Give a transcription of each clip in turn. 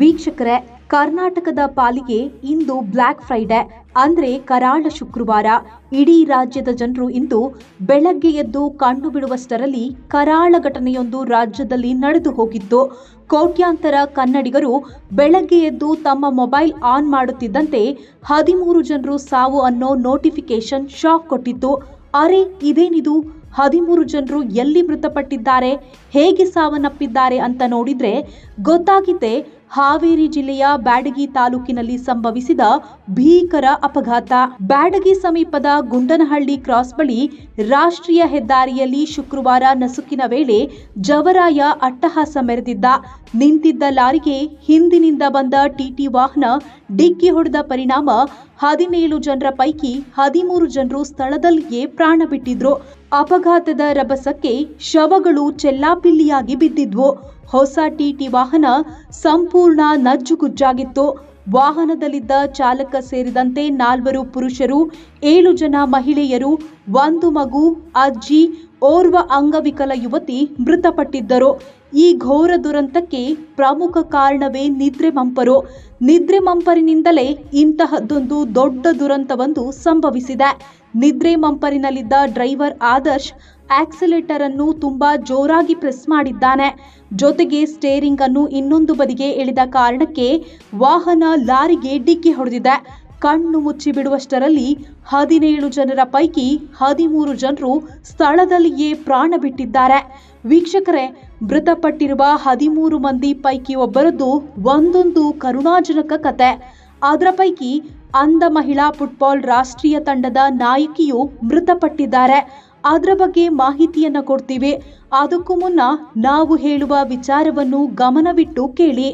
ವೀಕ್ಷಕರೇ ಕರ್ನಾಟಕದ ಪಾಲಿಗೆ ಇಂದು ಬ್ಲ್ಯಾಕ್ ಫ್ರೈಡೆ ಅಂದ್ರೆ ಕರಾಳ ಶುಕ್ರವಾರ ಇಡೀ ರಾಜ್ಯದ ಜನರು ಇಂದು ಬೆಳಗ್ಗೆ ಎದ್ದು ಕಂಡು ಬಿಡುವಷ್ಟರಲ್ಲಿ ಕರಾಳ ಘಟನೆಯೊಂದು ರಾಜ್ಯದಲ್ಲಿ ನಡೆದು ಹೋಗಿತ್ತು ಕೋಟ್ಯಾಂತರ ಕನ್ನಡಿಗರು ಬೆಳಗ್ಗೆ ಎದ್ದು ತಮ್ಮ ಮೊಬೈಲ್ ಆನ್ ಮಾಡುತ್ತಿದ್ದಂತೆ ಹದಿಮೂರು ಜನರು ಸಾವು ಅನ್ನೋ ನೋಟಿಫಿಕೇಶನ್ ಶಾಕ್ ಕೊಟ್ಟಿತ್ತು ಅರೆ ಇದೇನಿದು ಹದಿಮೂರು ಜನರು ಎಲ್ಲಿ ಮೃತಪಟ್ಟಿದ್ದಾರೆ ಹೇಗೆ ಸಾವನ್ನಪ್ಪಿದ್ದಾರೆ ಅಂತ ನೋಡಿದ್ರೆ ಗೊತ್ತಾಗಿದೆ ಹಾವೇರಿ ಜಿಲ್ಲೆಯ ಬ್ಯಾಡಗಿ ತಾಲೂಕಿನಲ್ಲಿ ಸಂಭವಿಸಿದ ಭೀಕರ ಅಪಘಾತ ಬ್ಯಾಡಗಿ ಸಮೀಪದ ಗುಂಡನಹಳ್ಳಿ ಕ್ರಾಸ್ ಬಳಿ ರಾಷ್ಟ್ರೀಯ ಹೆದ್ದಾರಿಯಲ್ಲಿ ಶುಕ್ರವಾರ ನಸುಕಿನ ವೇಳೆ ಜವರಾಯ ಅಟ್ಟಹಾಸ ಮೆರೆದಿದ್ದ ನಿಂತಿದ್ದ ಲಾರಿಗೆ ಹಿಂದಿನಿಂದ ಬಂದ ಟಿಟಿ ವಾಹನ ಡಿಕ್ಕಿ ಹೊಡೆದ ಪರಿಣಾಮ ಹದಿನೇಳು ಜನರ ಪೈಕಿ ಹದಿಮೂರು ಜನರು ಸ್ಥಳದಲ್ಲಿಯೇ ಪ್ರಾಣ ಬಿಟ್ಟಿದ್ರು ಅಪಘಾತದ ರಭಸಕ್ಕೆ ಶವಗಳು ಚೆಲ್ಲಾಪಿಲ್ಲಿಯಾಗಿ ಬಿದ್ದಿದ್ವು ಹೊಸ ಟಿಟಿ ವಾಹನ ಸಂಪೂರ್ಣ ನಜ್ಜುಗುಜ್ಜಾಗಿತ್ತು ವಾಹನದಲ್ಲಿದ್ದ ಚಾಲಕ ಸೇರಿದಂತೆ ನಾಲ್ವರು ಪುರುಷರು ಏಳು ಜನ ಮಹಿಳೆಯರು ಒಂದು ಮಗು ಅಜ್ಜಿ ಓರ್ವ ಅಂಗವಿಕಲ ಯುವತಿ ಮೃತಪಟ್ಟಿದ್ದರು ಈ ಘೋರ ದುರಂತಕ್ಕೆ ಪ್ರಮುಖ ಕಾರಣವೇ ನಿದ್ರೆ ಮಂಪರು ನಿದ್ರೆ ಮಂಪರಿನಿಂದಲೇ ಇಂತಹದ್ದೊಂದು ದೊಡ್ಡ ದುರಂತವೊಂದು ಸಂಭವಿಸಿದೆ ನಿದ್ರೆ ಮಂಪರಿನಲ್ಲಿದ್ದ ಡ್ರೈವರ್ ಆದರ್ಶ್ ಆಕ್ಸಿಲೇಟರ್ ಅನ್ನು ತುಂಬಾ ಜೋರಾಗಿ ಪ್ರೆಸ್ ಮಾಡಿದ್ದಾನೆ ಜೊತೆಗೆ ಸ್ಟೇರಿಂಗ್ ಅನ್ನು ಇನ್ನೊಂದು ಬದಿಗೆ ಎಳೆದ ಕಾರಣಕ್ಕೆ ವಾಹನ ಲಾರಿಗೆ ಡಿಕ್ಕಿ ಹೊಡೆದಿದೆ ಕಣ್ಣು ಮುಚ್ಚಿ ಬಿಡುವಷ್ಟರಲ್ಲಿ ಹದಿನೇಳು ಜನರ ಪೈಕಿ ಹದಿಮೂರು ಜನರು ಸ್ಥಳದಲ್ಲಿಯೇ ಪ್ರಾಣ ಬಿಟ್ಟಿದ್ದಾರೆ ವೀಕ್ಷಕರೇ ಮೃತಪಟ್ಟಿರುವ ಹದಿಮೂರು ಮಂದಿ ಪೈಕಿ ಒಬ್ಬರದ್ದು ಒಂದೊಂದು ಕರುಣಾಜನಕ ಕತೆ ಅದರ ಪೈಕಿ ಅಂಧ ಮಹಿಳಾ ಫುಟ್ಬಾಲ್ ರಾಷ್ಟ್ರೀಯ ತಂಡದ ನಾಯಕಿಯು ಮೃತಪಟ್ಟಿದ್ದಾರೆ ಅದರ ಬಗ್ಗೆ ಮಾಹಿತಿಯನ್ನು ಕೊಡ್ತೀವಿ ಅದಕ್ಕೂ ಮುನ್ನ ನಾವು ಹೇಳುವ ವಿಚಾರವನ್ನು ಗಮನವಿಟ್ಟು ಕೇಳಿ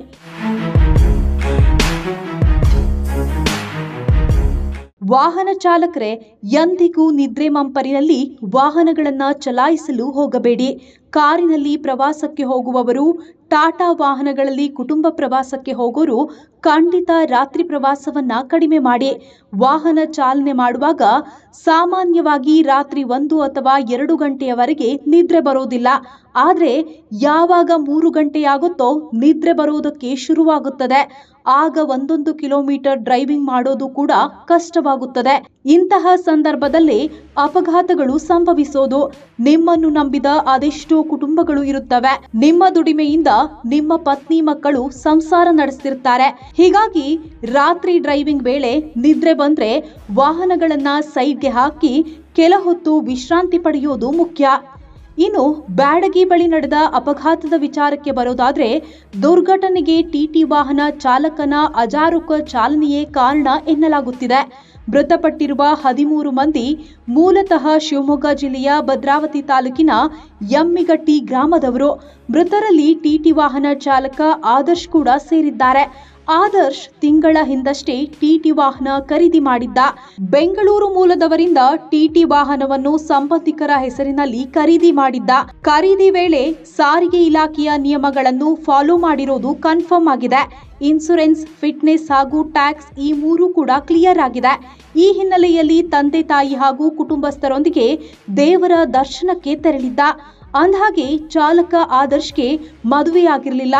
ವಾಹನ ಚಾಲಕರೇ ಎಂದಿಗೂ ನಿದ್ರೆ ಮಂಪರಿನಲ್ಲಿ ವಾಹನಗಳನ್ನು ಚಲಾಯಿಸಲು ಹೋಗಬೇಡಿ ಕಾರಿನಲ್ಲಿ ಪ್ರವಾಸಕ್ಕೆ ಹೋಗುವವರು ಟಾಟಾ ವಾಹನಗಳಲ್ಲಿ ಕುಟುಂಬ ಪ್ರವಾಸಕ್ಕೆ ಹೋಗೋರು ಖಂಡಿತ ರಾತ್ರಿ ಪ್ರವಾಸವನ್ನ ಕಡಿಮೆ ಮಾಡಿ ವಾಹನ ಚಾಲನೆ ಮಾಡುವಾಗ ಸಾಮಾನ್ಯವಾಗಿ ರಾತ್ರಿ ಒಂದು ಅಥವಾ ಎರಡು ಗಂಟೆಯವರೆಗೆ ನಿದ್ರೆ ಬರೋದಿಲ್ಲ ಆದರೆ ಯಾವಾಗ ಮೂರು ಗಂಟೆಯಾಗುತ್ತೋ ನಿದ್ರೆ ಬರೋದಕ್ಕೆ ಶುರುವಾಗುತ್ತದೆ ಆಗ ಒಂದೊಂದು ಕಿಲೋಮೀಟರ್ ಡ್ರೈವಿಂಗ್ ಮಾಡೋದು ಕೂಡ ಕಷ್ಟವಾಗುತ್ತದೆ ಇಂತಹ ಸಂದರ್ಭದಲ್ಲಿ ಅಪಘಾತಗಳು ಸಂಭವಿಸೋದು ನಿಮ್ಮನ್ನು ನಂಬಿದ ಅದೆಷ್ಟೋ ಕುಟುಂಬಗಳು ಇರುತ್ತವೆ ನಿಮ್ಮ ದುಡಿಮೆಯಿಂದ ನಿಮ್ಮ ಪತ್ನಿ ಮಕ್ಕಳು ಸಂಸಾರ ನಡೆಸ್ತಿರ್ತಾರೆ ಹೀಗಾಗಿ ರಾತ್ರಿ ಡ್ರೈವಿಂಗ್ ವೇಳೆ ನಿದ್ರೆ ಅಂದರೆ ವಾಹನಗಳನ್ನು ಸೈಡ್ಗೆ ಹಾಕಿ ಕೆಲ ಹೊತ್ತು ವಿಶ್ರಾಂತಿ ಪಡೆಯೋದು ಮುಖ್ಯ ಇನ್ನು ಬ್ಯಾಡಗಿ ಬಳಿ ನಡೆದ ಅಪಘಾತದ ವಿಚಾರಕ್ಕೆ ಬರೋದಾದರೆ ದುರ್ಘಟನೆಗೆ ಟಿಟಿ ವಾಹನ ಚಾಲಕನ ಅಜಾರುಕ ಚಾಲನೆಯೇ ಕಾರಣ ಎನ್ನಲಾಗುತ್ತಿದೆ ಮೃತಪಟ್ಟಿರುವ ಹದಿಮೂರು ಮಂದಿ ಮೂಲತಃ ಶಿವಮೊಗ್ಗ ಜಿಲ್ಲೆಯ ಭದ್ರಾವತಿ ತಾಲೂಕಿನ ಎಮ್ಮಿಗಟ್ಟಿ ಗ್ರಾಮದವರು ಮೃತರಲ್ಲಿ ಟಿಟಿ ವಾಹನ ಚಾಲಕ ಆದರ್ಶ್ ಕೂಡ ಸೇರಿದ್ದಾರೆ ಆದರ್ಶ್ ತಿಂಗಳ ಹಿಂದಷ್ಟೇ ಟಿಟಿ ವಾಹನ ಖರೀದಿ ಮಾಡಿದ್ದ ಬೆಂಗಳೂರು ಮೂಲದವರಿಂದ ಟಿಟಿ ವಾಹನವನ್ನು ಸಂಬಂಧಿಕರ ಹೆಸರಿನಲ್ಲಿ ಖರೀದಿ ಮಾಡಿದ್ದ ಖರೀದಿ ವೇಳೆ ಸಾರಿಗೆ ಇಲಾಖೆಯ ನಿಯಮಗಳನ್ನು ಫಾಲೋ ಮಾಡಿರೋದು ಕನ್ಫರ್ಮ್ ಆಗಿದೆ ಇನ್ಸುರೆನ್ಸ್ ಫಿಟ್ನೆಸ್ ಹಾಗೂ ಟ್ಯಾಕ್ಸ್ ಈ ಮೂರೂ ಕೂಡ ಕ್ಲಿಯರ್ ಆಗಿದೆ ಈ ಹಿನ್ನೆಲೆಯಲ್ಲಿ ತಂದೆ ತಾಯಿ ಹಾಗೂ ಕುಟುಂಬಸ್ಥರೊಂದಿಗೆ ದೇವರ ದರ್ಶನಕ್ಕೆ ತೆರಳಿದ್ದ ಅಂದಹಾಗೆ ಚಾಲಕ ಆದರ್ಶ್ಗೆ ಮದುವೆಯಾಗಿರಲಿಲ್ಲ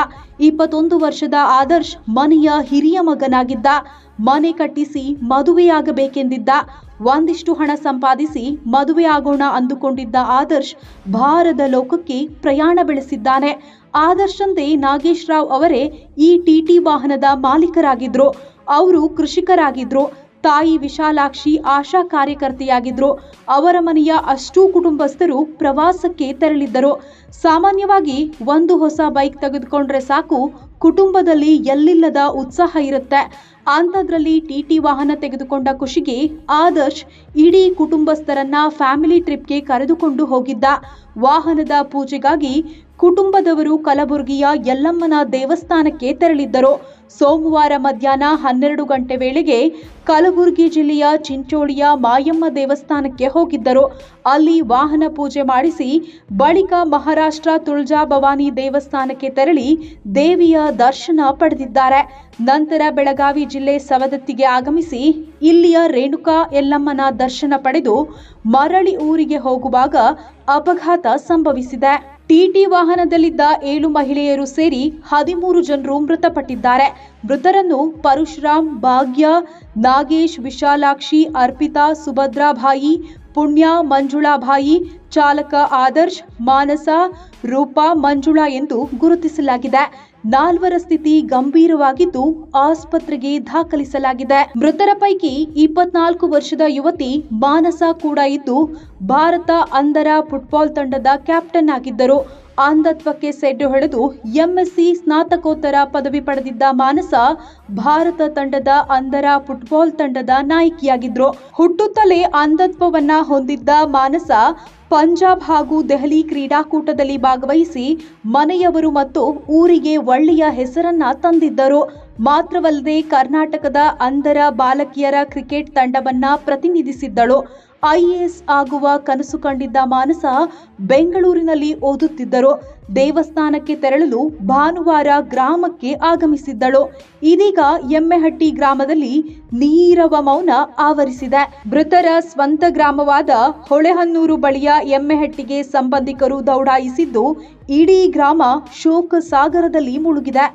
ಇಪ್ಪತ್ತೊಂದು ವರ್ಷದ ಆದರ್ಶ್ ಮನೆಯ ಹಿರಿಯ ಮಗನಾಗಿದ್ದ ಮನೆ ಕಟ್ಟಿಸಿ ಮದುವೆಯಾಗಬೇಕೆಂದಿದ್ದ ಒಂದಿಷ್ಟು ಹಣ ಸಂಪಾದಿಸಿ ಮದುವೆ ಆಗೋಣ ಅಂದುಕೊಂಡಿದ್ದ ಆದರ್ಶ್ ಭಾರದ ಲೋಕಕ್ಕೆ ಪ್ರಯಾಣ ಬೆಳೆಸಿದ್ದಾನೆ ಆದರ್ಶಂದೇ ನಾಗೇಶ್ ರಾವ್ ಅವರೇ ಈ ಟಿಟಿ ವಾಹನದ ಮಾಲೀಕರಾಗಿದ್ರು ಅವರು ಕೃಷಿಕರಾಗಿದ್ರು ತಾಯಿ ವಿಶಾಲಾಕ್ಷಿ ಆಶಾ ಕಾರ್ಯಕರ್ತೆಯಾಗಿದ್ರು ಅವರ ಮನೆಯ ಅಷ್ಟೂ ಕುಟುಂಬಸ್ಥರು ಪ್ರವಾಸಕ್ಕೆ ತೆರಳಿದ್ದರು ಸಾಮಾನ್ಯವಾಗಿ ಒಂದು ಹೊಸ ಬೈಕ್ ತೆಗೆದುಕೊಂಡ್ರೆ ಸಾಕು ಕುಟುಂಬದಲ್ಲಿ ಎಲ್ಲಿಲ್ಲದ ಉತ್ಸಾಹ ಇರುತ್ತೆ ಅಂಥದ್ರಲ್ಲಿ ಟಿ ಟಿ ವಾಹನ ತೆಗೆದುಕೊಂಡ ಖುಷಿಗೆ ಆದರ್ಶ್ ಇಡೀ ಕುಟುಂಬಸ್ಥರನ್ನ ಫ್ಯಾಮಿಲಿ ಟ್ರಿಪ್ಗೆ ಕರೆದುಕೊಂಡು ಹೋಗಿದ್ದ ವಾಹನದ ಪೂಜೆಗಾಗಿ ಕುಟುಂಬದವರು ಕಲಬುರಗಿಯ ಯಲ್ಲಮ್ಮನ ದೇವಸ್ಥಾನಕ್ಕೆ ತೆರಳಿದ್ದರು ಸೋಮವಾರ ಮಧ್ಯಾಹ್ನ ಹನ್ನೆರಡು ಗಂಟೆ ವೇಳೆಗೆ ಕಲಬುರಗಿ ಜಿಲ್ಲೆಯ ಚಿಂಚೋಳಿಯ ಮಾಯಮ್ಮ ದೇವಸ್ಥಾನಕ್ಕೆ ಹೋಗಿದ್ದರು ಅಲ್ಲಿ ವಾಹನ ಪೂಜೆ ಮಾಡಿಸಿ ಬಳಿಕ ಮಹಾರಾಷ್ಟ್ರ ತುಳಜಾ ಭವಾನಿ ದೇವಸ್ಥಾನಕ್ಕೆ ತೆರಳಿ ದೇವಿಯ ದರ್ಶನ ಪಡೆದಿದ್ದಾರೆ ನಂತರ ಬೆಳಗಾವಿ ಜಿಲ್ಲೆ ಸವದತ್ತಿಗೆ ಆಗಮಿಸಿ ಇಲ್ಲಿಯ ರೇಣುಕಾ ಯಲ್ಲಮ್ಮನ ದರ್ಶನ ಪಡೆದು ಮರಳಿ ಊರಿಗೆ ಹೋಗುವಾಗ ಅಪಘಾತ ಸಂಭವಿಸಿದೆ ಟಿಟಿ ವಾಹನದಲ್ಲಿದ್ದ ಏಳು ಮಹಿಳೆಯರು ಸೇರಿ ಹದಿಮೂರು ಜನರು ಮೃತಪಟ್ಟಿದ್ದಾರೆ ಮೃತರನ್ನು ಪರಶುರಾಮ್ ಭಾಗ್ಯ ನಾಗೇಶ್ ವಿಶಾಲಾಕ್ಷಿ ಅರ್ಪಿತಾ ಸುಭದ್ರಾಭಾಯಿ ಪುಣ್ಯ ಮಂಜುಳಾ ಬಾಯಿ ಚಾಲಕ ಆದರ್ಶ್ ಮಾನಸ ರೂಪಾ ಮಂಜುಳಾ ಎಂದು ಗುರುತಿಸಲಾಗಿದೆ ನಾಲ್ವರ ಸ್ಥಿತಿ ಗಂಭೀರವಾಗಿದ್ದು ಆಸ್ಪತ್ರೆಗೆ ದಾಖಲಿಸಲಾಗಿದೆ ಮೃತರ ಪೈಕಿ ಇಪ್ಪತ್ನಾಲ್ಕು ವರ್ಷದ ಯುವತಿ ಮಾನಸ ಕೂಡ ಇದ್ದು ಭಾರತ ಅಂದರ ಫುಟ್ಬಾಲ್ ತಂಡದ ಕ್ಯಾಪ್ಟನ್ ಆಗಿದ್ದರು ಅಂಧತ್ವಕ್ಕೆ ಸೆಡ್ಡು ಹೊಡೆದು ಎಂಎಸ್ಸಿ ಸ್ನಾತಕೋತ್ತರ ಪದವಿ ಪಡೆದಿದ್ದ ಮಾನಸ ಭಾರತ ತಂಡದ ಅಂಧರ ಫುಟ್ಬಾಲ್ ತಂಡದ ನಾಯಕಿಯಾಗಿದ್ರು ಹುಟ್ಟುತ್ತಲೇ ಅಂಧತ್ವವನ್ನ ಹೊಂದಿದ್ದ ಮಾನಸ ಪಂಜಾಬ್ ಹಾಗೂ ದೆಹಲಿ ಕ್ರೀಡಾಕೂಟದಲ್ಲಿ ಭಾಗವಹಿಸಿ ಮನೆಯವರು ಮತ್ತು ಊರಿಗೆ ಒಳ್ಳೆಯ ಹೆಸರನ್ನ ತಂದಿದ್ದರು ಮಾತ್ರವಲ್ಲದೆ ಕರ್ನಾಟಕದ ಅಂಧರ ಬಾಲಕಿಯರ ಕ್ರಿಕೆಟ್ ತಂಡವನ್ನ ಪ್ರತಿನಿಧಿಸಿದ್ದಳು ಐಎಎಸ್ ಆಗುವ ಕನಸು ಕಂಡಿದ್ದ ಮಾನಸ ಬೆಂಗಳೂರಿನಲ್ಲಿ ಓದುತ್ತಿದ್ದರು ದೇವಸ್ಥಾನಕ್ಕೆ ತೆರಳಲು ಭಾನುವಾರ ಗ್ರಾಮಕ್ಕೆ ಆಗಮಿಸಿದ್ದಳು ಇದೀಗ ಎಮ್ಮೆಹಟ್ಟಿ ಗ್ರಾಮದಲ್ಲಿ ನೀರವ ಮೌನ ಆವರಿಸಿದೆ ಮೃತರ ಸ್ವಂತ ಗ್ರಾಮವಾದ ಹೊಳೆಹನ್ನೂರು ಬಳಿಯ ಎಮ್ಮೆಹಟ್ಟಿಗೆ ಸಂಬಂಧಿಕರು ದೌಡಾಯಿಸಿದ್ದು ಇಡೀ ಗ್ರಾಮ ಶೋಕ ಸಾಗರದಲ್ಲಿ ಮುಳುಗಿದೆ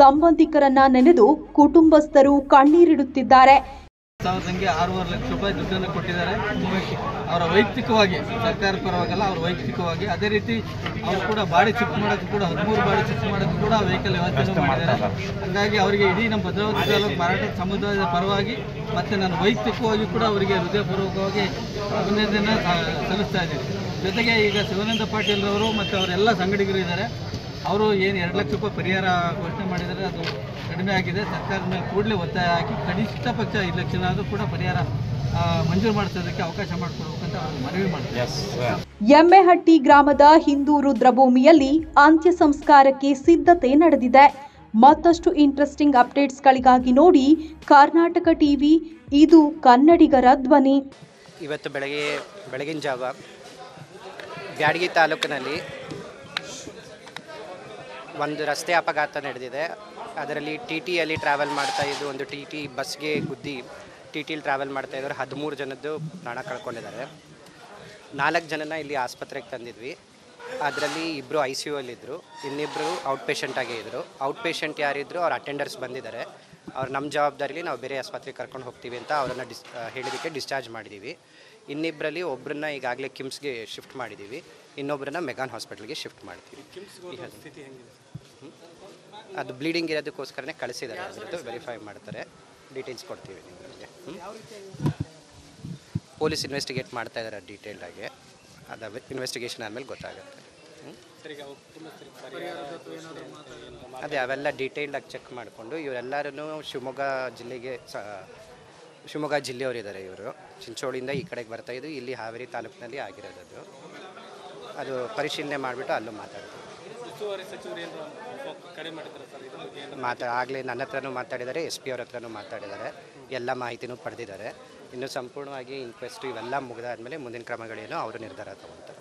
ಸಂಬಂಧಿಕರನ್ನ ನೆನೆದು ಕುಟುಂಬಸ್ಥರು ಕಣ್ಣೀರಿಡುತ್ತಿದ್ದಾರೆ ಸಾವಿರದಂಗೆ ಆರೂವರೆ ಲಕ್ಷ ರೂಪಾಯಿ ದುಡ್ಡನ್ನು ಕೊಟ್ಟಿದ್ದಾರೆ ಅವರ ವೈಯಕ್ತಿಕವಾಗಿ ಸರ್ಕಾರ ಪರವಾಗಲ್ಲ ಅವರ ವೈಯಕ್ತಿಕವಾಗಿ ಅದೇ ರೀತಿ ಅವರು ಕೂಡ ಬಾಡಿ ಚಿಕ್ ಮಾಡೋಕ್ಕೂ ಕೂಡ ಹದಿಮೂರು ಬಾಡಿ ಚಿಕ್ ಮಾಡೋಕ್ಕೂ ಕೂಡ ವೆಹಿಕಲ್ ವ್ಯವಸ್ಥೆ ಮಾಡಿದ್ದಾರೆ ಹಾಗಾಗಿ ಅವರಿಗೆ ಇಡೀ ನಮ್ಮ ಭದ್ರಾವತಿ ತಾಲೂಕು ಮಾರಾಟ ಸಮುದಾಯದ ಪರವಾಗಿ ಮತ್ತು ನಾನು ವೈಯಕ್ತಿಕವಾಗಿ ಕೂಡ ಅವರಿಗೆ ಹೃದಯಪೂರ್ವಕವಾಗಿ ಅಭಿನಂದನೆ ಸಲ್ಲಿಸ್ತಾ ಇದ್ದೀನಿ ಜೊತೆಗೆ ಈಗ ಶಿವಾನಂದ ಪಾಟೀಲ್ರವರು ಮತ್ತು ಅವರೆಲ್ಲ ಸಂಗಡಿಗರು ಇದ್ದಾರೆ ಅವರು ಏನು ಎರಡು ಲಕ್ಷ ರೂಪಾಯಿ ಪರಿಹಾರ ಘೋಷಣೆ ಮಾಡಿದರೆ ಅದು ಕಡಿಮೆ ಆಗಿದೆ ಸರ್ಕಾರದ ಮೇಲೆ ಕೂಡಲೇ ಒತ್ತಾಯ ಹಾಕಿ ಕನಿಷ್ಠ ಪಕ್ಷ ಐದು ಲಕ್ಷನಾದರೂ ಕೂಡ ಪರಿಹಾರ ಮಂಜೂರು ಮಾಡಿಸೋದಕ್ಕೆ ಅವಕಾಶ ಮಾಡಿಕೊಡ್ಬೇಕಂತ ಮನವಿ ಮಾಡ್ತಾರೆ ಎಮ್ಮೆಹಟ್ಟಿ ಗ್ರಾಮದ ಹಿಂದೂ ರುದ್ರಭೂಮಿಯಲ್ಲಿ ಅಂತ್ಯ ಸಂಸ್ಕಾರಕ್ಕೆ ಸಿದ್ಧತೆ ನಡೆದಿದೆ ಮತ್ತಷ್ಟು ಇಂಟ್ರೆಸ್ಟಿಂಗ್ ಅಪ್ಡೇಟ್ಸ್ಗಳಿಗಾಗಿ ನೋಡಿ ಕರ್ನಾಟಕ ಟಿವಿ ಇದು ಕನ್ನಡಿಗರ ಧ್ವನಿ ಇವತ್ತು ಬೆಳಗ್ಗೆ ಬೆಳಗಿನ ಜಾವ ಬ್ಯಾಡಗಿ ತಾಲೂಕಿನಲ್ಲಿ ಒಂದು ರಸ್ತೆ ಅಪಘಾತ ನಡೆದಿದೆ ಅದರಲ್ಲಿ ಟಿ ಟಿಯಲ್ಲಿ ಟ್ರಾವೆಲ್ ಮಾಡ್ತಾ ಇದ್ದು ಒಂದು ಟಿ ಟಿ ಬಸ್ಗೆ ಗುದ್ದಿ ಟಿ ಟಿಲಿ ಟ್ರಾವೆಲ್ ಮಾಡ್ತಾ ಇದ್ದಾರೆ ಹದಿಮೂರು ಜನದ್ದು ಪ್ರಾಣ ಕಳ್ಕೊಂಡಿದ್ದಾರೆ ನಾಲ್ಕು ಜನನ ಇಲ್ಲಿ ಆಸ್ಪತ್ರೆಗೆ ತಂದಿದ್ವಿ ಅದರಲ್ಲಿ ಇಬ್ಬರು ಐ ಸಿ ಯು ಇನ್ನಿಬ್ಬರು ಔಟ್ ಪೇಷಂಟಾಗೇ ಇದ್ದರು ಔಟ್ ಪೇಷಂಟ್ ಯಾರಿದ್ದರು ಅವ್ರು ಅಟೆಂಡರ್ಸ್ ಬಂದಿದ್ದಾರೆ ಅವ್ರು ನಮ್ಮ ಜವಾಬ್ದಾರಿಲಿ ನಾವು ಬೇರೆ ಆಸ್ಪತ್ರೆಗೆ ಕರ್ಕೊಂಡು ಹೋಗ್ತೀವಿ ಅಂತ ಅವರನ್ನು ಡಿಸ್ ಹೇಳಿದ್ದಕ್ಕೆ ಡಿಸ್ಚಾರ್ಜ್ ಮಾಡಿದ್ದೀವಿ ಇನ್ನಿಬ್ಬರಲ್ಲಿ ಒಬ್ಬರನ್ನ ಈಗಾಗಲೇ ಕಿಮ್ಸ್ಗೆ ಶಿಫ್ಟ್ ಮಾಡಿದ್ದೀವಿ ಇನ್ನೊಬ್ಬರನ್ನ ಮೆಗಾನ್ ಹಾಸ್ಪಿಟ್ಲಿಗೆ ಶಿಫ್ಟ್ ಮಾಡ್ತೀವಿ ಅದು ಬ್ಲೀಡಿಂಗ್ ಇರೋದಕ್ಕೋಸ್ಕರನೇ ಕಳಿಸಿದ್ದಾರೆ ಅದ್ರದ್ದು ವೆರಿಫೈ ಮಾಡ್ತಾರೆ ಡೀಟೇಲ್ಸ್ ಕೊಡ್ತೀವಿ ನಿಮಗೆ ಪೊಲೀಸ್ ಇನ್ವೆಸ್ಟಿಗೇಟ್ ಮಾಡ್ತಾ ಇದ್ದಾರೆ ಡೀಟೇಲ್ಡಾಗಿ ಅದು ಇನ್ವೆಸ್ಟಿಗೇಷನ್ ಆದಮೇಲೆ ಗೊತ್ತಾಗುತ್ತೆ ಅದೇ ಅವೆಲ್ಲ ಡೀಟೇಲ್ಡಾಗಿ ಚೆಕ್ ಮಾಡಿಕೊಂಡು ಇವರೆಲ್ಲರೂ ಶಿವಮೊಗ್ಗ ಜಿಲ್ಲೆಗೆ ಸ ಶಿವಮೊಗ್ಗ ಜಿಲ್ಲೆಯವರಿದ್ದಾರೆ ಇವರು ಚಿಂಚೋಳಿಯಿಂದ ಈ ಕಡೆಗೆ ಬರ್ತಾಯಿದ್ದು ಇಲ್ಲಿ ಹಾವೇರಿ ತಾಲೂಕಿನಲ್ಲಿ ಆಗಿರೋದು ಅದು ಪರಿಶೀಲನೆ ಮಾಡಿಬಿಟ್ಟು ಅಲ್ಲೂ ಮಾತಾಡ್ತೀವಿ ಕರೆ ಮಾತಾ ಆಗಲಿ ನನ್ನ ಹತ್ರನೂ ಮಾತಾಡಿದ್ದಾರೆ ಎಸ್ ಪಿ ಅವ್ರ ಹತ್ರನೂ ಮಾತಾಡಿದ್ದಾರೆ ಎಲ್ಲ ಮಾಹಿತಿನೂ ಪಡೆದಿದ್ದಾರೆ ಇನ್ನು ಸಂಪೂರ್ಣವಾಗಿ ಇನ್ಕ್ವೆಸ್ಟ್ ಇವೆಲ್ಲ ಮುಗಿದಾದ್ಮೇಲೆ ಮುಂದಿನ ಕ್ರಮಗಳೇನು ಅವರು ನಿರ್ಧಾರ ತಗೊಂತಾರೆ